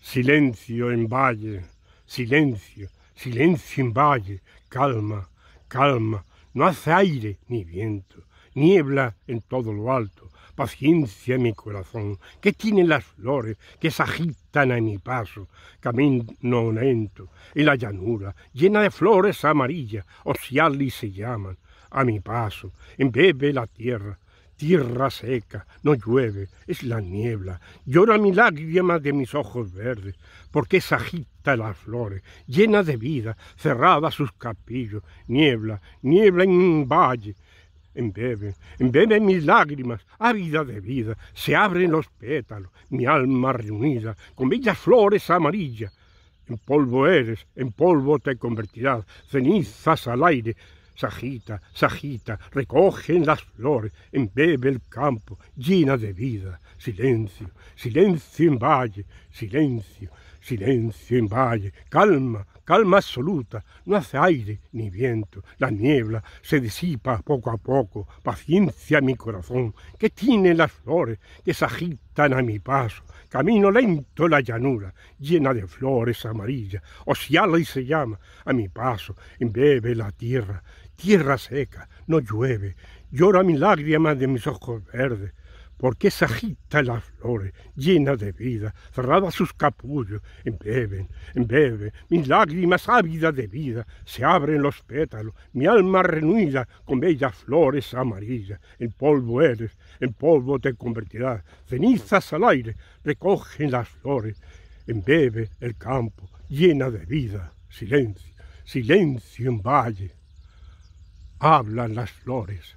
silencio en valle, silencio, silencio en valle, calma, calma, no hace aire ni viento, niebla en todo lo alto, paciencia en mi corazón, que tienen las flores que se agitan a mi paso, camino lento, y la llanura, llena de flores amarillas, ociali se llaman, a mi paso, embebe la tierra, tierra seca, no llueve, es la niebla. Llora mi lágrima de mis ojos verdes, porque se agita las flores, llena de vida, cerrada sus capillos. Niebla, niebla en un valle. Embebe, embebe mis lágrimas, ávida de vida, se abren los pétalos, mi alma reunida, con bellas flores amarillas. En polvo eres, en polvo te convertirás, cenizas al aire, Sajita, sajita, recogen las flores, embebe el campo, llena de vida. Silencio, silencio en valle, silencio, silencio en valle. Calma, calma absoluta. No hace aire ni viento. La niebla se disipa poco a poco. Paciencia mi corazón, que tiene las flores, que se agitan a mi paso. Camino lento la llanura, llena de flores amarillas. ala y se llama, a mi paso, embebe la tierra tierra seca, no llueve, llora mi lágrimas de mis ojos verdes, porque se agitan las flores, llenas de vida, cerrada sus capullos, embeben, embeben, mis lágrimas ávidas de vida, se abren los pétalos, mi alma renuida con bellas flores amarillas, en polvo eres, en polvo te convertirás, cenizas al aire, recogen las flores, embebe el campo, llena de vida, silencio, silencio en valle hablan las flores.